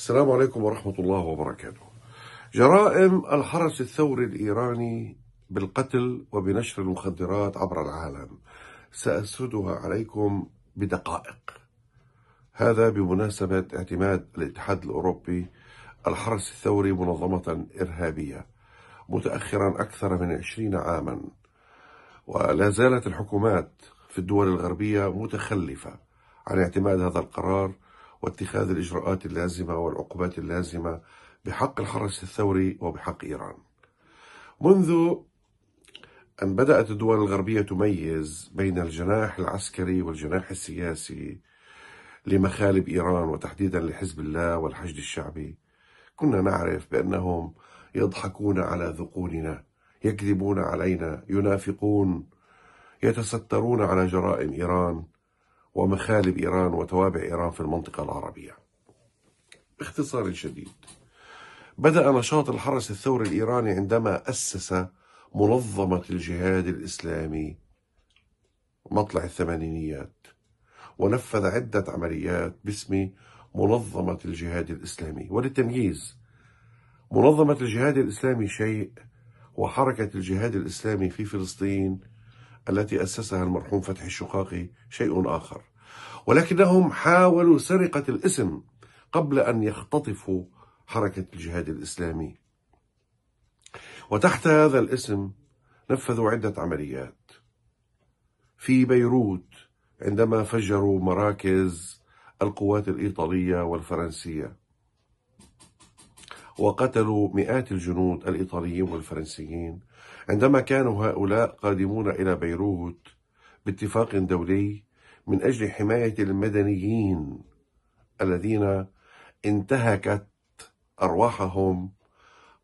السلام عليكم ورحمة الله وبركاته. جرائم الحرس الثوري الإيراني بالقتل وبنشر المخدرات عبر العالم. سأسردها عليكم بدقائق. هذا بمناسبة اعتماد الاتحاد الأوروبي الحرس الثوري منظمة إرهابية متأخرا أكثر من عشرين عاما ولا زالت الحكومات في الدول الغربية متخلفة عن اعتماد هذا القرار واتخاذ الإجراءات اللازمة والعقوبات اللازمة بحق الحرس الثوري وبحق إيران منذ أن بدأت الدول الغربية تميز بين الجناح العسكري والجناح السياسي لمخالب إيران وتحديدا لحزب الله والحشد الشعبي كنا نعرف بأنهم يضحكون على ذقوننا يكذبون علينا ينافقون يتسترون على جرائم إيران ومخالب إيران وتوابع إيران في المنطقة العربية باختصار شديد بدأ نشاط الحرس الثوري الإيراني عندما أسس منظمة الجهاد الإسلامي مطلع الثمانينيات ونفذ عدة عمليات باسم منظمة الجهاد الإسلامي وللتمييز منظمة الجهاد الإسلامي شيء وحركة الجهاد الإسلامي في فلسطين التي أسسها المرحوم فتحي الشقاقي شيء آخر ولكنهم حاولوا سرقة الاسم قبل أن يختطفوا حركة الجهاد الإسلامي وتحت هذا الاسم نفذوا عدة عمليات في بيروت عندما فجروا مراكز القوات الإيطالية والفرنسية وقتلوا مئات الجنود الإيطاليين والفرنسيين عندما كانوا هؤلاء قادمون إلى بيروت باتفاق دولي من أجل حماية المدنيين الذين انتهكت أرواحهم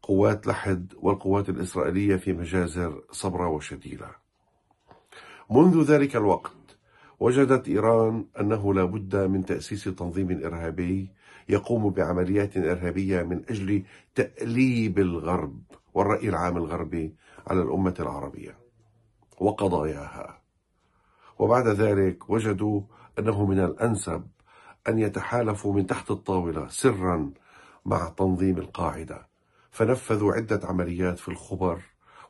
قوات لحد والقوات الإسرائيلية في مجازر صبرة وشديدة منذ ذلك الوقت وجدت إيران أنه لا بد من تأسيس تنظيم إرهابي يقوم بعمليات إرهابية من أجل تأليب الغرب والرأي العام الغربي على الأمة العربية وقضاياها وبعد ذلك وجدوا أنه من الأنسب أن يتحالفوا من تحت الطاولة سرا مع تنظيم القاعدة فنفذوا عدة عمليات في الخبر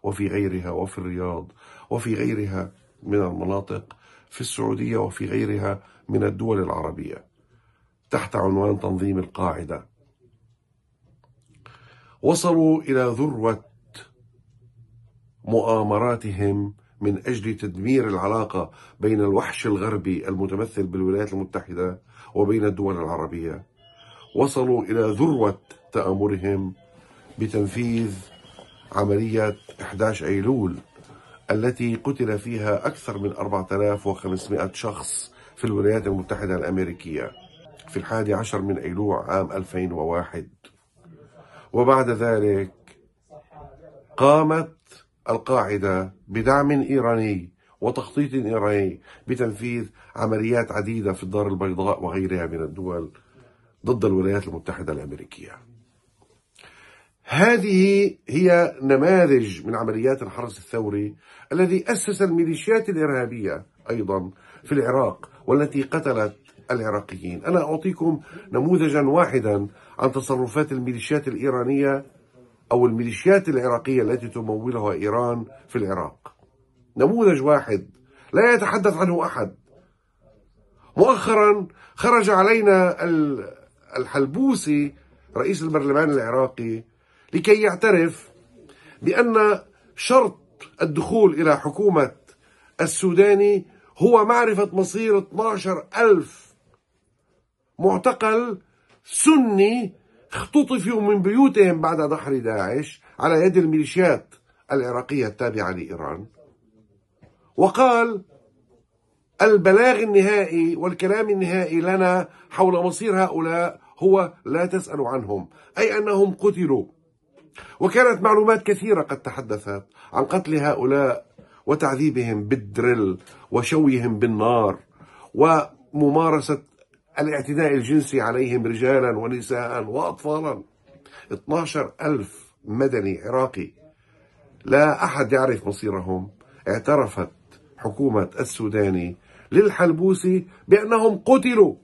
وفي غيرها وفي الرياض وفي غيرها من المناطق في السعودية وفي غيرها من الدول العربية تحت عنوان تنظيم القاعدة وصلوا إلى ذروة مؤامراتهم من أجل تدمير العلاقة بين الوحش الغربي المتمثل بالولايات المتحدة وبين الدول العربية وصلوا إلى ذروة تآمرهم بتنفيذ عملية 11 أيلول التي قتل فيها أكثر من 4500 شخص في الولايات المتحدة الأمريكية في الحادي عشر من أيلول عام 2001 وبعد ذلك قامت القاعدة بدعم إيراني وتخطيط إيراني بتنفيذ عمليات عديدة في الدار البيضاء وغيرها من الدول ضد الولايات المتحدة الأمريكية هذه هي نماذج من عمليات الحرس الثوري الذي أسس الميليشيات الإرهابية أيضا في العراق والتي قتلت العراقيين أنا أعطيكم نموذجا واحدا عن تصرفات الميليشيات الإيرانية أو الميليشيات العراقية التي تمولها إيران في العراق نموذج واحد لا يتحدث عنه أحد مؤخرا خرج علينا الحلبوسي رئيس البرلمان العراقي لكي يعترف بأن شرط الدخول إلى حكومة السوداني هو معرفة مصير 12 ألف معتقل سني اختطفوا من بيوتهم بعد دحر داعش على يد الميليشيات العراقية التابعة لإيران وقال البلاغ النهائي والكلام النهائي لنا حول مصير هؤلاء هو لا تسأل عنهم أي أنهم قتلوا وكانت معلومات كثيرة قد تحدثت عن قتل هؤلاء وتعذيبهم بالدرل وشويهم بالنار وممارسة الاعتداء الجنسي عليهم رجالا ونساء وأطفالا 12 ألف مدني عراقي لا أحد يعرف مصيرهم اعترفت حكومة السوداني للحلبوسي بأنهم قتلوا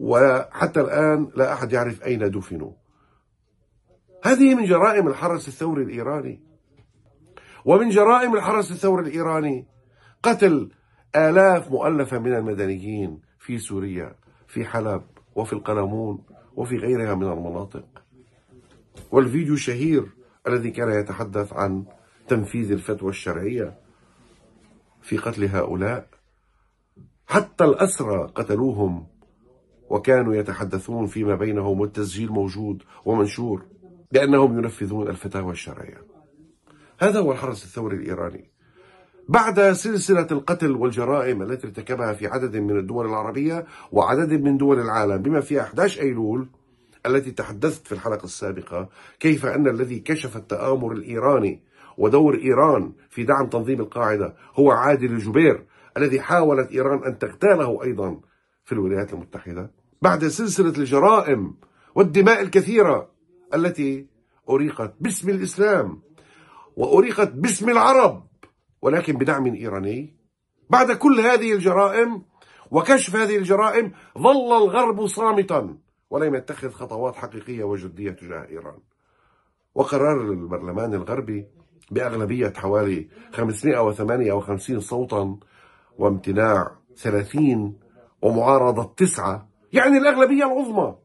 وحتى الآن لا أحد يعرف أين دفنوا هذه من جرائم الحرس الثوري الإيراني ومن جرائم الحرس الثوري الإيراني قتل آلاف مؤلفة من المدنيين في سوريا في حلب وفي القلمون وفي غيرها من المناطق والفيديو الشهير الذي كان يتحدث عن تنفيذ الفتوى الشرعية في قتل هؤلاء حتى الأسرى قتلوهم وكانوا يتحدثون فيما بينهم والتسجيل موجود ومنشور بأنهم ينفذون الفتاوى الشرعية هذا هو الحرس الثوري الإيراني بعد سلسلة القتل والجرائم التي ارتكبها في عدد من الدول العربية وعدد من دول العالم بما فيها 11 أيلول التي تحدثت في الحلقة السابقة كيف أن الذي كشف التآمر الإيراني ودور إيران في دعم تنظيم القاعدة هو عادل الجبير الذي حاولت إيران أن تغتاله أيضا في الولايات المتحدة بعد سلسلة الجرائم والدماء الكثيرة التي أريقت باسم الإسلام وأريقت باسم العرب ولكن بدعم إيراني بعد كل هذه الجرائم وكشف هذه الجرائم ظل الغرب صامتا ولم يتخذ خطوات حقيقية وجدية تجاه إيران وقرار البرلمان الغربي بأغلبية حوالي 558 صوتا وامتناع 30 ومعارضة تسعة يعني الأغلبية العظمى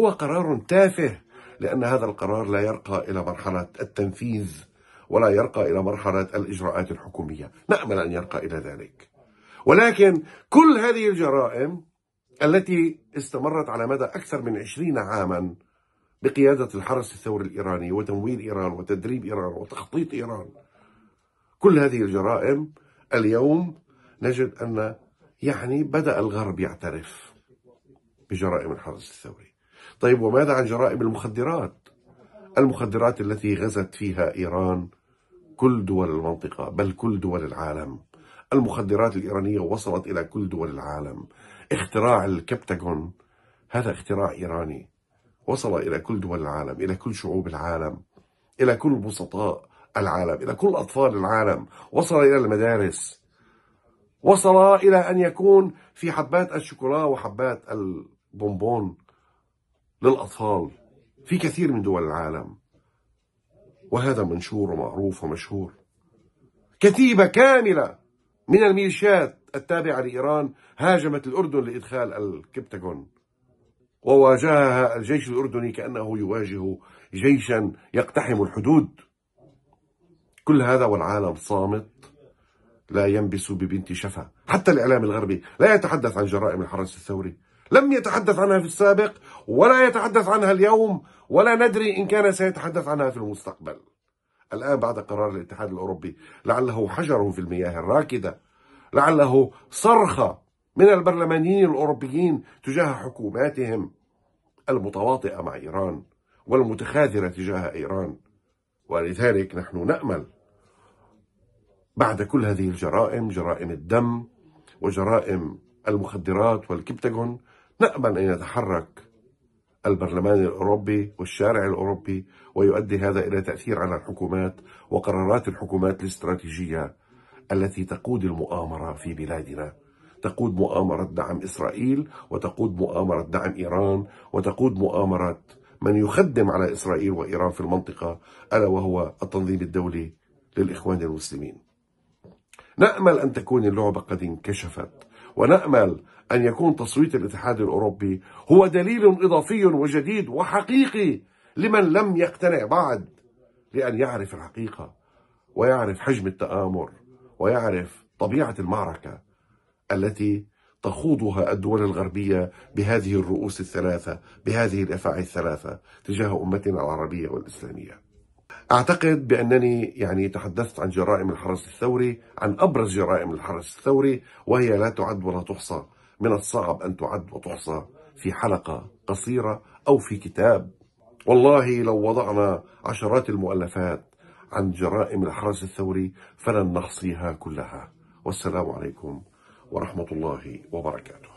هو قرار تافه لأن هذا القرار لا يرقى إلى مرحلة التنفيذ ولا يرقى إلى مرحلة الإجراءات الحكومية نأمل أن يرقى إلى ذلك ولكن كل هذه الجرائم التي استمرت على مدى أكثر من عشرين عاما بقيادة الحرس الثوري الإيراني وتمويل إيران وتدريب إيران وتخطيط إيران كل هذه الجرائم اليوم نجد أن يعني بدأ الغرب يعترف بجرائم الحرس الثوري طيب وماذا عن جرائم المخدرات المخدرات التي غزت فيها إيران كل دول المنطقة بل كل دول العالم المخدرات الإيرانية وصلت إلى كل دول العالم اختراع الكبتاجون هذا اختراع إيراني وصل إلى كل دول العالم إلى كل شعوب العالم إلى كل بسطاء العالم إلى كل أطفال العالم وصل إلى المدارس وصل إلى أن يكون في حبات الشوكولا وحبات البونبون للأطفال في كثير من دول العالم وهذا منشور ومعروف ومشهور كتيبة كاملة من الميليشيات التابعة لإيران هاجمت الأردن لإدخال الكبتاغون وواجهها الجيش الأردني كأنه يواجه جيشا يقتحم الحدود كل هذا والعالم صامت لا ينبس ببنت شفا حتى الإعلام الغربي لا يتحدث عن جرائم الحرس الثوري لم يتحدث عنها في السابق ولا يتحدث عنها اليوم ولا ندري إن كان سيتحدث عنها في المستقبل الآن بعد قرار الاتحاد الأوروبي لعله حجر في المياه الراكدة لعله صرخة من البرلمانيين الأوروبيين تجاه حكوماتهم المتواطئة مع إيران والمتخاذرة تجاه إيران ولذلك نحن نأمل بعد كل هذه الجرائم جرائم الدم وجرائم المخدرات والكبتاجون نأمل أن يتحرك البرلمان الأوروبي والشارع الأوروبي ويؤدي هذا إلى تأثير على الحكومات وقرارات الحكومات الاستراتيجية التي تقود المؤامرة في بلادنا تقود مؤامرة دعم إسرائيل وتقود مؤامرة دعم إيران وتقود مؤامرة من يخدم على إسرائيل وإيران في المنطقة ألا وهو التنظيم الدولي للإخوان المسلمين نأمل أن تكون اللعبة قد انكشفت ونأمل أن يكون تصويت الاتحاد الأوروبي هو دليل إضافي وجديد وحقيقي لمن لم يقتنع بعد لأن يعرف الحقيقة ويعرف حجم التآمر ويعرف طبيعة المعركة التي تخوضها الدول الغربية بهذه الرؤوس الثلاثة بهذه الأفاعي الثلاثة تجاه أمتنا العربية والإسلامية أعتقد بأنني يعني تحدثت عن جرائم الحرس الثوري عن أبرز جرائم الحرس الثوري وهي لا تعد ولا تحصى من الصعب أن تعد وتحصى في حلقة قصيرة أو في كتاب والله لو وضعنا عشرات المؤلفات عن جرائم الحرس الثوري فلن نحصيها كلها والسلام عليكم ورحمة الله وبركاته